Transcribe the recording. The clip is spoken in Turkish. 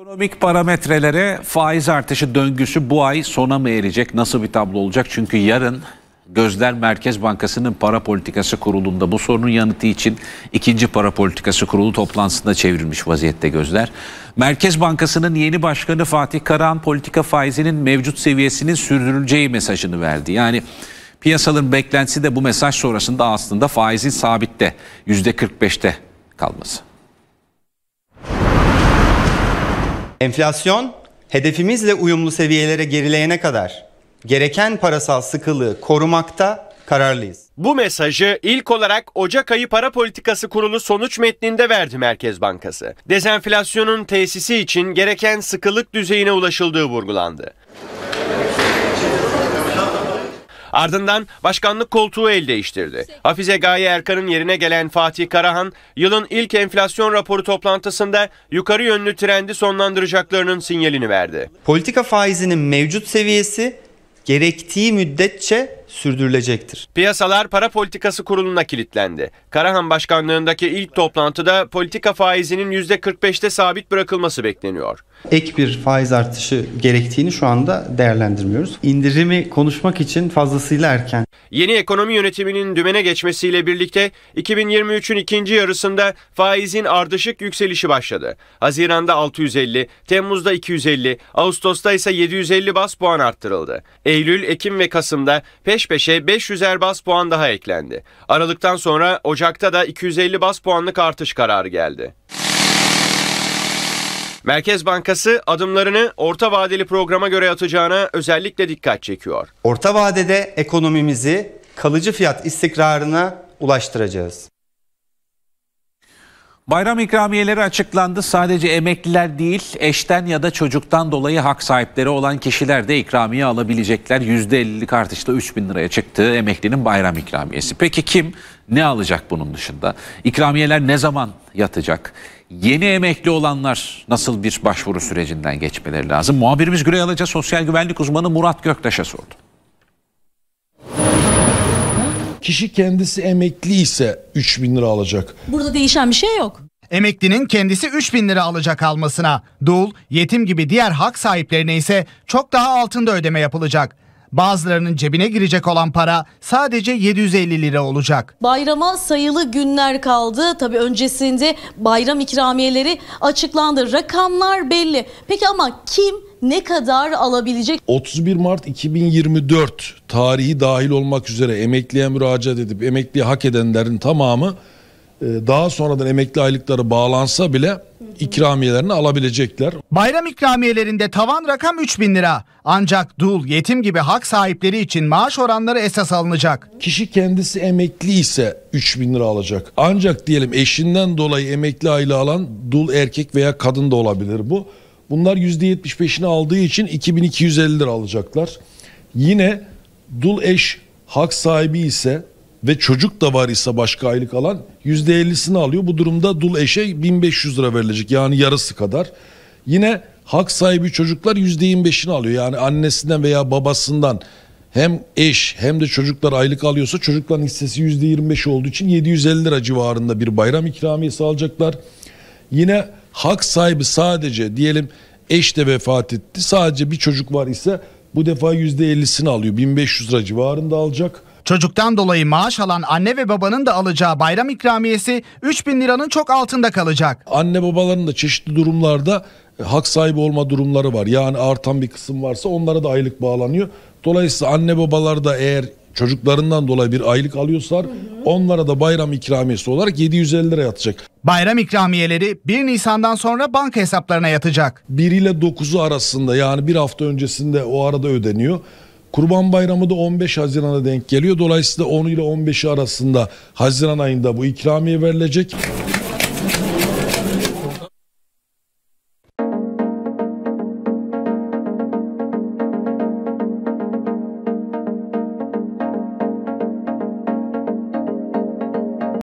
Ekonomik parametrelere faiz artışı döngüsü bu ay sona mı erecek? Nasıl bir tablo olacak? Çünkü yarın Gözler Merkez Bankası'nın para politikası kurulunda bu sorunun yanıtı için ikinci para politikası kurulu toplantısında çevrilmiş vaziyette gözler. Merkez Bankası'nın yeni başkanı Fatih Karahan politika faizinin mevcut seviyesinin sürdürüleceği mesajını verdi. Yani piyasaların beklentisi de bu mesaj sonrasında aslında faizin sabitte %45'te kalması. Enflasyon hedefimizle uyumlu seviyelere gerileyene kadar gereken parasal sıkılığı korumakta kararlıyız. Bu mesajı ilk olarak Ocak ayı para politikası kurulu sonuç metninde verdi Merkez Bankası. Dezenflasyonun tesisi için gereken sıkılık düzeyine ulaşıldığı vurgulandı. Ardından başkanlık koltuğu el değiştirdi. Hafize Gaye Erkan'ın yerine gelen Fatih Karahan, yılın ilk enflasyon raporu toplantısında yukarı yönlü trendi sonlandıracaklarının sinyalini verdi. Politika faizinin mevcut seviyesi gerektiği müddetçe sürdürülecektir. Piyasalar para politikası kuruluna kilitlendi. Karahan başkanlığındaki ilk toplantıda politika faizinin %45'te sabit bırakılması bekleniyor. Ek bir faiz artışı gerektiğini şu anda değerlendirmiyoruz. İndirimi konuşmak için fazlasıyla erken. Yeni ekonomi yönetiminin dümene geçmesiyle birlikte 2023'ün ikinci yarısında faizin ardışık yükselişi başladı. Haziranda 650, Temmuz'da 250, Ağustos'ta ise 750 bas puan arttırıldı. Eylül, Ekim ve Kasım'da peş peşe 500'er bas puan daha eklendi. Aralıktan sonra Ocak'ta da 250 bas puanlık artış kararı geldi. Merkez Bankası adımlarını orta vadeli programa göre atacağına özellikle dikkat çekiyor. Orta vadede ekonomimizi kalıcı fiyat istikrarına ulaştıracağız. Bayram ikramiyeleri açıklandı. Sadece emekliler değil, eşten ya da çocuktan dolayı hak sahipleri olan kişiler de ikramiye alabilecekler. %50'lik artışla 3 bin liraya çıktı emeklinin bayram ikramiyesi. Peki kim ne alacak bunun dışında? İkramiyeler ne zaman yatacak? Yeni emekli olanlar nasıl bir başvuru sürecinden geçmeleri lazım? Muhabirimiz Gürey Alaca Sosyal Güvenlik Uzmanı Murat Göktaş'a sordu. Kişi kendisi emekli ise 3 bin lira alacak. Burada değişen bir şey yok. Emeklinin kendisi 3 bin lira alacak almasına, dul, yetim gibi diğer hak sahiplerine ise çok daha altında ödeme yapılacak. Bazılarının cebine girecek olan para sadece 750 lira olacak. Bayrama sayılı günler kaldı. Tabi öncesinde bayram ikramiyeleri açıklandı. Rakamlar belli. Peki ama kim ne kadar alabilecek? 31 Mart 2024 tarihi dahil olmak üzere emekliye müracaat edip emekliye hak edenlerin tamamı ee, daha sonradan emekli aylıkları bağlansa bile ikramiyelerini alabilecekler. Bayram ikramiyelerinde tavan rakam 3 bin lira. Ancak dul, yetim gibi hak sahipleri için maaş oranları esas alınacak. Kişi kendisi emekli ise 3 bin lira alacak. Ancak diyelim eşinden dolayı emekli aylığı alan dul erkek veya kadın da olabilir bu. Bunlar %75'ini aldığı için 2250 lira alacaklar. Yine dul eş hak sahibi ise ve çocuk da var ise başka aylık alan %50'sini alıyor. Bu durumda dul eşe 1500 lira verilecek yani yarısı kadar. Yine hak sahibi çocuklar %25'ini alıyor. Yani annesinden veya babasından hem eş hem de çocuklar aylık alıyorsa çocukların hissesi %25 olduğu için 750 lira civarında bir bayram ikramiyesi alacaklar. Yine hak sahibi sadece diyelim eş de vefat etti sadece bir çocuk var ise bu defa %50'sini alıyor 1500 lira civarında alacak. Çocuktan dolayı maaş alan anne ve babanın da alacağı bayram ikramiyesi 3000 liranın çok altında kalacak. Anne babaların da çeşitli durumlarda e, hak sahibi olma durumları var. Yani artan bir kısım varsa onlara da aylık bağlanıyor. Dolayısıyla anne babalar da eğer çocuklarından dolayı bir aylık alıyorsalar onlara da bayram ikramiyesi olarak 750 lira yatacak. Bayram ikramiyeleri 1 Nisan'dan sonra banka hesaplarına yatacak. 1 ile 9'u arasında yani bir hafta öncesinde o arada ödeniyor. Kurban Bayramı da 15 Haziran'a denk geliyor. Dolayısıyla 10 ile 15 arasında Haziran ayında bu ikramiye verilecek.